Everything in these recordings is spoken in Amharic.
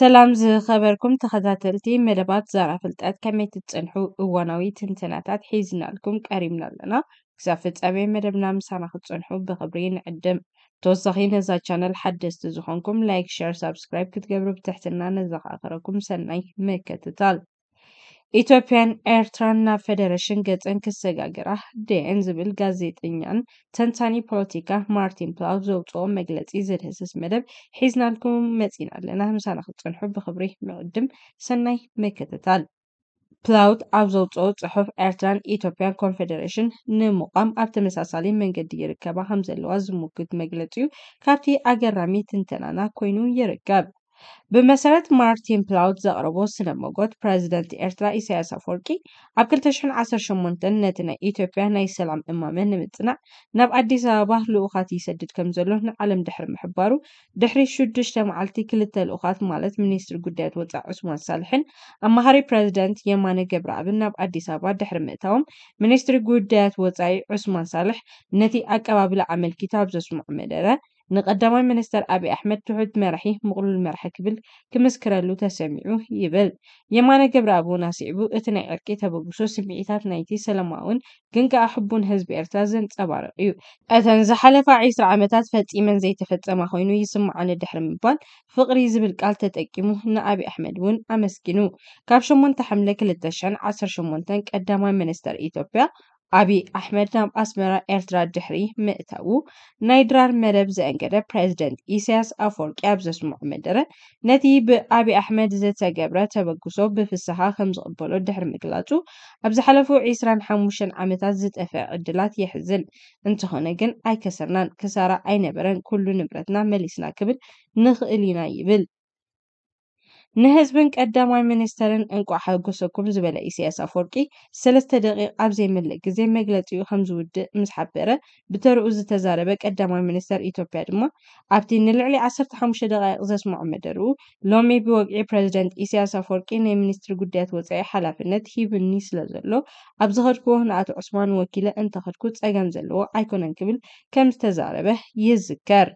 سلام زخبركم تخذاتلتي ملبات زرافلتات كمي تتصنحو اوانوي تنتناتات حيزنا لكم كاريمنا لنا كسافت امي ملبنا مسانخ تصنحو بخبرين عدم توصخي نزا چانل حد استزوخنكم لايك شير سابسكرايب كتقبرو بتحتنا نزاق اخركم سنعي مكتتال ኢትዮጵያን ኤርትራና ፌደሬሽን ገጽን ክሰጋግራ ደኤን ዝብል ጋዜጠኛን ተንታኒ ፖለቲካ ማርቲን ፕላው ዘውፅኦ መግለፂ ዘድህስስ መደብ ሒዝናልኩም መፂና ኣለና ምሳና ክትፅንሑ ብክብሪ ምቅድም ሰናይ ምክትታል ፕላውት ኣብ ዘውፅኦ ፅሑፍ ኤርትራን ኢትዮጵያን ኮንፌደሬሽን ንምቋም ኣብ ተመሳሳሊ መንገዲ ይርከባ ከም ዘለዋ ዝምግት መግለፂ እዩ ካብቲ ኣገራሚ ትንተናና ኮይኑ ይርከብ ብመሰረት ማርቲን ፕላውት ዘቕረቦ ስነ መጎት ፕረዚደንት ኤርትራ ኢሳያስ ኣፈወርቂ ኣብ 218 ነቲ ናይ ኢትዮጵያ ናይ ሰላም እማመ ንምፅናዕ ናብ ኣዲስ ኣበባ ልኡኻት ይሰድድ ከም ዘሎ ንዓለም ድሕሪ ምሕባሩ ድሕሪ 6 መዓልቲ ክልተ ልኡኻት ማለት ሚኒስትሪ ጉዳያት ወፃኢ ዑስማን ሳልሕን ኣማሃሪ ፕረዚደንት የማነ ገብረኣብን ናብ ኣዲስ ኣበባ ድሕሪ ምእታዎም ሚኒስትሪ ጉዳያት ወፃኢ ዑስማን ሳልሕ ነቲ ኣቀባብላ ኣመልኪቱ ኣብ ዘስምዖ መደረ نقدمي منستر أبي أحمد تحد مرحي مغل المرح كبل كمسكرالو تسمعو يبل يمانا قبر أبو ناسيبو إتنا إركي تبو بسو سمعيتات نايتي سلماون كنك أحبون هزب إرتازن تبارعيو أتن زحالة فاعيس رعامتات فاتي من زيت فاتسا ما خوينو يسمع عن الدحر مبال فقري زبل قال تتأكيمو هنا أبي أحمد ون أمسكينو كاب شمون تحملك للتشان عصر شمون تنك منستر إيتوبيا ኣብዪ ኣሕመድ ናብ ኣስመራ ኤርትራ ድሕሪ ምእታዉ ናይ ድራር መደብ ዘእንገደ ፕረዚደንት ኢሳያስ ኣፈወርቂ ኣብ ዘስምዖ መደረ ነቲ ብኣብዪ ኣሕመድ ዘተገብረ ተበግሶ ብፍስሓ ከም ዝቕበሎ ድሕሪ ምግላፁ ኣብ ዝሓለፉ 25 ዓመታት ዝጠፍአ ዕድላት የሕዝን እንትኾነ ግን ኣይከሰርናን ክሳራ ኣይነበረን ኩሉ ንብረትና መሊስና ክብል ንኽእል ኢና ይብል። ንህዝብን ቀዳማይ ሚኒስተርን እንቋ ሓጎሰኩም ዝበለ ኢሳያስ ኣፈወርቂ ሰለስተ ደቂቕ ኣብ ዘይመልእ ግዜ መግለፂኡ ከም ዝውድእ ምስ ሓበረ ብተርኡ ዝተዛረበ ቀዳማይ ሚኒስተር ኢትዮጵያ ድማ ኣብቲ ንልዕሊ 15 ደቂቕ ዘስምዖ መደርኡ ሎሚ ብወግዒ ፕረዚደንት ኢሳያስ ኣፈወርቂ ናይ ሚኒስትሪ ጉዳያት ወፃኢ ሓላፍነት ሂብኒ ስለ ዘሎ ኣብ ዝኸድክዎ ንኣቶ ዑስማን ወኪለ እንተኸድኩ ፀገም ዘለዎ ኣይኮነን ክብል ከም ዝተዛረበ ይዝከር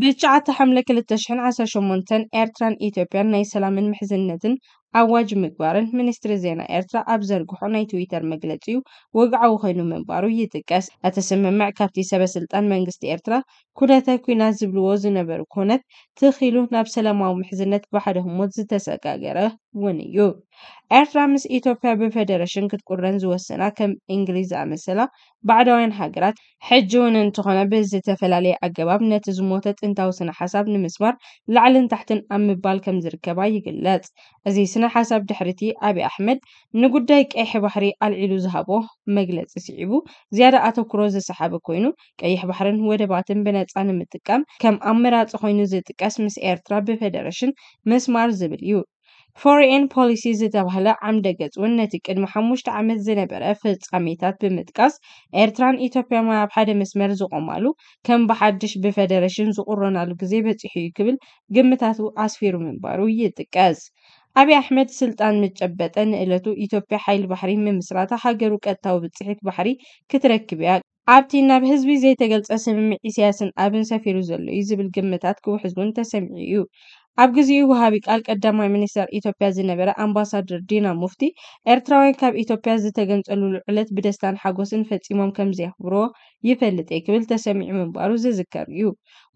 بيچعة تحملك للتشحن عسى شمونتن ايرتران ايتوبيا ناي سلامن محزن ندن ኣዋጅ ምግባርን ሚኒስትሪ ዜና ኤርትራ ኣብ ዘርግሖ ናይ ትዊተር መግለፂ ኡ ወግዓዊ ኮይኑ ምንባሩ ይጥቀስ እቲ ስምምዕ ካብቲ ሰበስልጣን መንግስቲ ኤርትራ ኩነተ ኩናት ዝብልዎ ዝነበሩ ኮነት ትኽሉ ናብ ሰላማዊ ምሕዝነት ብሓደ ክሞት ዝተሰጋገረ ውን እዩ ኤርትራ ምስ ኢትዮጵያ ብፌደሬሽን ክትቁረን ዝወሰና ከም እንግሊዝ ዝኣመሰላ ባዕዳውያን ሃገራት ሕጂ ውን እንትኾነ ብዝተፈላለየ ኣገባብ ነቲ ዝሞተ ጥንታዊ ስነ ሓሳብ ንምስማር ላዕልን ታሕትን ኣብ ምባል ከም ዝርከባ ይግለፅእዚ ስነ ሓሳብ ድሕርቲ ኣብዪ ኣሕመድ ንጉዳይ ቀይሕ ባሕሪ ኣልዒሉ ዝሃቦ መግለፂ ስዒቡ ዝያዳ ኣተኩሮ ዝሰሓበ ኮይኑ ቀይሕ ባሕርን ወደባትን ብነፃ ንምጥቃም ከም ኣመራፂ ኮይኑ ዝጥቀስ ምስ ኤርትራ ብፌደሬሽን ምስማር ዝብል እዩ። ፎሬን ፖሊሲ ዝተባህለ ዓምደ ገጽ እውን ነቲ ቅድሚ ሓሙሽተ ዓመት ዝነበረ ፍጻሜታት ብምጥቃስ ኤርትራን ኢትዮጵያን ኣብ ሓደ መስመር ዝቆማሉ ከም ብሓድሽ ብፌደሬሽን ዝቑረናሉ ግዜ በፂሑ እዩ ክብል ግምታቱ ኣስፊሩ ምንባሩ ይጥቀስ። أبي أحمد سلطان متجبت أن إلتو إيطوبيا حي البحري من مصراتا حقرو كتاو بتسحيك بحري كتركبيا عبتي ناب هزبي زي تقلت أسمي سياسن أبن سفيرو زلو يزي بالقمتات كو حزقون تسمعيو ኣብ ግዚኡ ውሃቢ ቃል ቀዳማይ ሚኒስተር ኢትዮጵያ ዝነበረ ኣምባሳደር ዲና ሙፍቲ ኤርትራውያን ካብ ኢትዮጵያ ዝተገንፀሉሉ ዕለት ብደስታን ሓጎስን ፈፂሞም ከምዝይኽብሮ ይፈልጠ ክብል ተሰሚዑ ምምባሩ ዝዝከር እዩ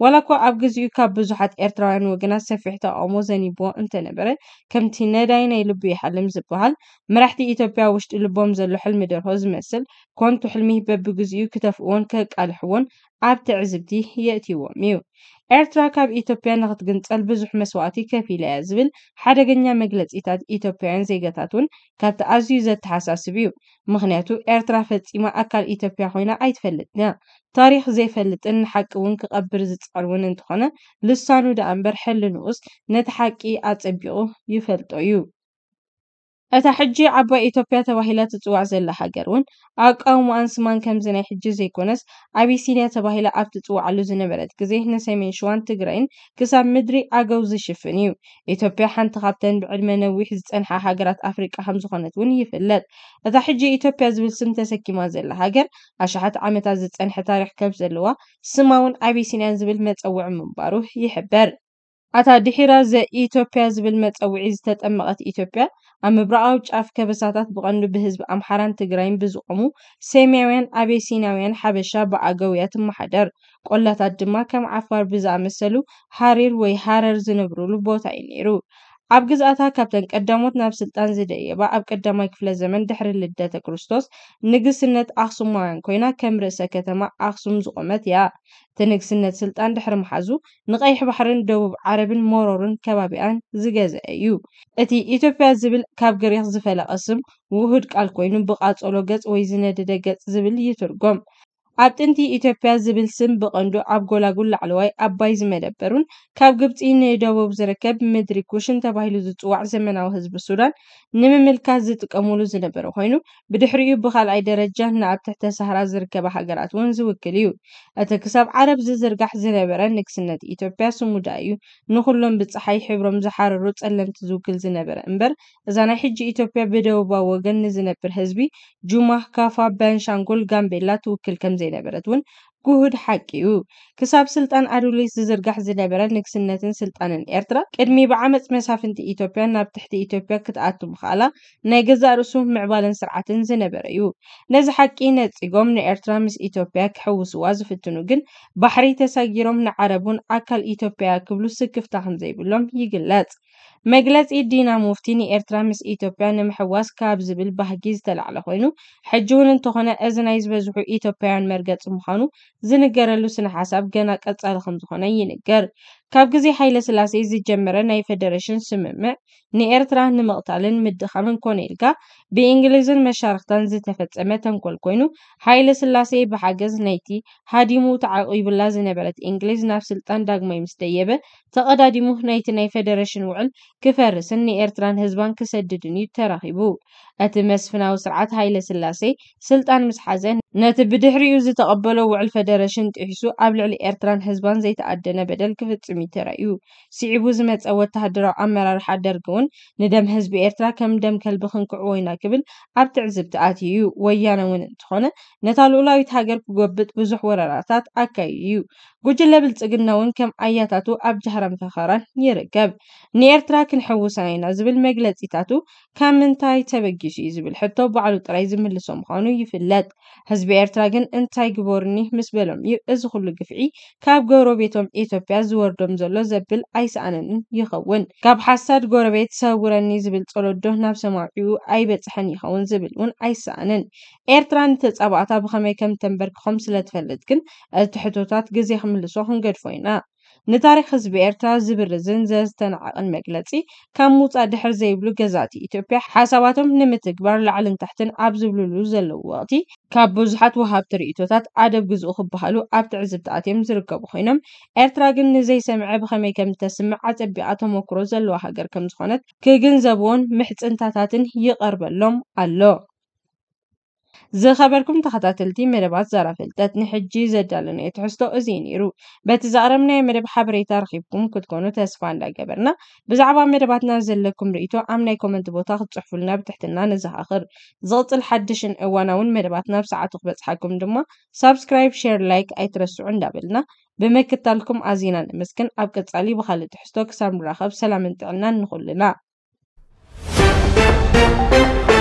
ዋላ ኳ ኣብ ግዚኡ ካብ ብዙሓት ኤርትራውያን ወገናት ሰፊሕ ተቃሞ ዘኒቦ እንተነበረ ከምቲ ነዳይ ናይ ልቡ ይሓልም ዝበሃል መራሕቲ ኢትዮጵያ ውሽጢ ልቦም ዘሎ ሕልሚ ደርሆ ዝመስል ኮንቱ ሕልሚ በቢግዚ ክተፍእዎን ከቃልሕዎን ኣብቲዕዝብቲ የእትይዎም እዩ ኤርትራ ካብ ኢትዮጵያ ንኽትግንፀል ብዙሕ መስዋእቲ ከፍ ኢለ እያ ዝብል ሓደገኛ መግለፂታት ኢትዮጵያውያን ዜጋታት እውን ካብቲ ኣዝዩ ዘተሓሳስብ እዩ። ምክንያቱ ኤርትራ ፈፂማ ኣካል ኢትዮጵያ ኮይና ኣይትፈልጥን እያ። ታሪክ ዘይፈልጥን ንሓቂ እውን ክቐብር ዝፃዕር እውን እንትኾነ ልሳኑ ደኣ እምበር ሕሊ ንኡስ ነቲ ሓቂ ኣፀቢቑ ይፈልጦ እዩ። እታ ሕጂ ዓባይ ኢትዮጵያ ተባሂላ ትፅዋዕ ዘላ ሃገር እውን ኣቃውምኣን ስማን ከምዚ ናይ ሕጂ ዘይኮነስ ኣቢሲንያ ተባሂላ ኣብ ትፅዋዕሉ ዝነበረት ግዜ ንሰሜን ሸዋን ትግራይን ክሳብ ምድሪ ኣገው ዝሽፍን እዩ ኢትዮጵያ ሓንቲ ካብተን ብዕድመ ነዊሕ ዝፀንሓ ሃገራት ኣፍሪቃ ከም ዝኾነት እውን ይፍለጥ እታ ሕጂ ኢትዮጵያ ዝብል ስም ተሰኪማ ዘላ ሃገር ኣሽሓት ዓመታት ዝፀንሐ ታሪክ ከም ዘለዋ ስማ እውን ኣቢሲንያ ዝብል መፀውዒ ምንባሩ ይሕበር ኣታ ድሒራ ዘኢትዮጵያ ዝብል መፀውዒ ዝተጠመቐት ኢትዮጵያ ኣብ ምብራቃዊ ጫፍ ከበሳታት ብቐንዱ ብህዝቢ ኣምሓራን ትግራይን ብዝቆሙ ሰሜያውያን ኣቤሲናውያን ሓበሻ ብኣገው እያ ትመሓደር። ቆላታት ድማ ከም ዓፋር ብዝኣመሰሉ ሃሪር ወይ ሃረር ዝነብሩሉ ቦታ እዩ ነይሩ። ኣብ ግዛኣታት ካብተን ቀዳሞት ናብ ስልጣን ዝደየባ ኣብ ቀዳማይ ክፍለ ዘመን ድሕሪ ልደተ ክርስቶስ ንግስነት ኣክሱማውያን ኮይና ከም ርእሰ ከተማ ኣክሱም ዝቆመት እያ እቲ ንግስነት ስልጣን ድሕሪ መሓዙ ንቀይሕ ባሕርን ደቡብ ዓረብን መሮሩን ከባቢያን ዝገዝአ እዩ እቲ ኢትዮጵያ ዝብል ካብ ግሪኽ ዝፈለቐስም ውህድ ቃል ኮይኑ ብቃፀሎ ገፅ ወይ ዝነደደ ገፅ ዝብል ይትርጎም ኣብ ጥንቲ ኢትዮጵያ ዝብል ስም ብቐንዱ ኣብ ጎላጉል ላዕለዋይ ኣባይ ዝመደበሩን ካብ ግብፂ ንደቡብ ዝርከብ ምድሪ ኩሽን ተባሂሉ ዝፅዋዕ ዘመናዊ ህዝቢ ሱዳን ንምምልካት ዝጥቀምሉ ዝነበረ ኮይኑ ብድሕሪኡ ብካልኣይ ደረጃ ንኣብ ትሕተ ሰሃራ ዝርከባ ሃገራት እውን ዝውክል እዩ። እቲ ክሳብ ዓረብ ዝዝርጋሕ ዝነበረ ንግስነት ኢትዮጵያ ስሙዳ እዩ ንኩሎም ብፀሓይ ሕብሮም ዝሓረሩ ፀለምቲ ዝውክል ዝነበረ እምበር እዛ ናይ ሕጂ ኢትዮጵያ ብደቡባዊ ወገን ንዝነብር ህዝቢ ጁማ፣ ካፋ፣ ቤንሻንጉል፣ ጋምቤላ ትውክል ከምዘይነበረት ነበረት እውን ጉህድ ሓቂ እዩ ክሳብ ስልጣን ኣድል ዝዝርጋሕ ዝነበረ ንግስነትን ስልጣንን ኤርትራ ቅድሚ ብዓመፅ መሳፍንቲ ኢትዮጵያ ናብ ትሕቲ ኢትዮጵያ ክትኣትም ካኣላ ናይ ገዛእ ርእሱም ምዕባልን ስርዓትን ዝነበረ እዩ ነዚ ሓቂ ነፂጎም ንኤርትራ ምስ ኢትዮጵያ ክሕውስዋ ዝፍትኑ ግን ባሕሪ ተሳጊሮም ንዓረቡ ን ኣካል ኢትዮጵያ ክብሉ ስክፍታ ከምዘይብሎም ይግለፅ መግለፂ ዲና ሙፍቲ ንኤርትራ ምስ ኢትዮጵያ ንምሕዋስ ካብ ዝብል ባህጊ ዝተላዕለ ኮይኑ ሕጂ እውን እንተኾነ እዚ ናይ ዝበዝሑ ኢትዮጵያውያን መርገፂ ምዃኑ ዝንገረሉ ስነ ሓሳብ ገና ቀፃሊ ከም ዝኾነ ይንገር። ካብ ግዜ ሓይለ ስላሴ ዝጀመረ ናይ ፌደሬሽን ስምምዕ ንኤርትራ ንምቕታልን ምድኻምን ኮነ ኢልካ ብእንግሊዝን መሻርክታን ዝተፈፀመ ተንኮል ኮይኑ ሓይለ ስላሴይ ብሓገዝ ናይቲ ሃዲሙ ተዓቂብላ ዝነበረት እንግሊዝ ናብ ስልጣን ዳግማይ ምስ ደየበ ተቀዳዲሙ ናይቲ ናይ ፌደሬሽን ውዕል ክፈርስን ንኤርትራን ህዝባን ክሰድድን እዩ ተራኪቡ እቲ መስፍናዊ ስርዓት ሃይለስላሴይ ስልጣን ምስ ሓዘን ነቲ ብድሕሪኡ ዝተቐበሎ ውዕል ፌደሬሽን ጥሒሱ ኣብ ልዕሊ ኤርትራን ህዝባን ዘይተኣደነ በደል ክፍጽም እዩ ተራእዩ ስዒቡ ዝመፀ ወተሃደራዊ ኣመራርሓ ደርጊ እውን ንደም ህዝቢ ኤርትራ ከም ደም ከልቢ ክንክዕዎ ኢና ክብል ኣብ ትዕዝብቲ ኣትዩ ወያነ እውን እንትኾነ ነታ ልኡላዊት ሃገር ክጎብጥ ብዙሕ ወረራታት ኣካይድ እዩ ጉጅለ ብልፅግና እውን ከም ኣያታቱ ኣብ ጃህራን ፈኸራን ይርከብ ንኤርትራ ክንሕውሳና ኢና ዝብል መግለፂታቱ ካብ ምንታይ ተበጊሱ እዩ ዝብል ሕቶ ባዕሉ ጥራይ ዝምልሶ ምዃኑ ይፍለጥ እዚብኤርትራ ግን እንታይ ግበርኒ ምስ በሎም እዩ እዚ ኩሉ ግፍዒ ካብ ጎብረ ቤቶም ኢትዮጵያ ዝወርዶም ዘሎ ዘብል ኣይሰኣንንን ይኸውን ካብ ሓሳድ ጎረቤት ሰውረኒ ዝብል ፀለዶ ናብ ሰማዒኡ ኣይበፅሐን ይኸውን ዝብል እውን ኣይሰኣንን ኤርትራ ንተፃባእታ ብከመይ ከም ተንበርክከም ስለትፈለጥ ግን እቲ ሕቶታት ግዜ ክምልሶ ክንገድፎ ኢና ንታሪክ ህዝቢ ኤርትራ ዝብርዝን ዘዝተነዓቕን መግለፂ ካብ ምውፃእ ድሕር ዘይብሉ ገዛእቲ ኢትዮጵያ ሓሳባቶም ንምትግባር ላዕልን ታሕትን ኣብ ዝብልሉ ዘለዉ ወቅቲ ካብ ብዙሓት ወሃብቲ ርእቶታት ኣደብ ግዝኡ ክበሃሉ ኣብ ትዕዝብቲ ተኣትዮም ዝርከቡ ኮይኖም ኤርትራ ግን ንዘይሰምዐ ብከመይ ከም ተስምዕ ኣፀቢቃ ተመክሮ ዘለዋ ሃገር ከም ዝኾነት ክግንዘብዎን ምሕፅንታታትን ይቐርበሎም ኣሎ። زخبركم تخطاتلتي مربات زرافل تتني حجي زدالن يتحستو ازيني رو بات زارمنا مرب حبري تارخيبكم كتكونو تاسفان لا قبرنا بزعبا مربات نازل لكم ريتو عمنا كومنت بو تاخد صحفو لنا بتحتنا نزه اخر زلط الحدشن اواناون مرباتنا بساعات اخبت حاكم دما سبسكرايب شير لايك اي ترسو عند بلنا بمكتالكم ازينا نمسكن ابقت علي بخالي تحستو كسر مراخب سلام انتعنا نخلنا Thank you.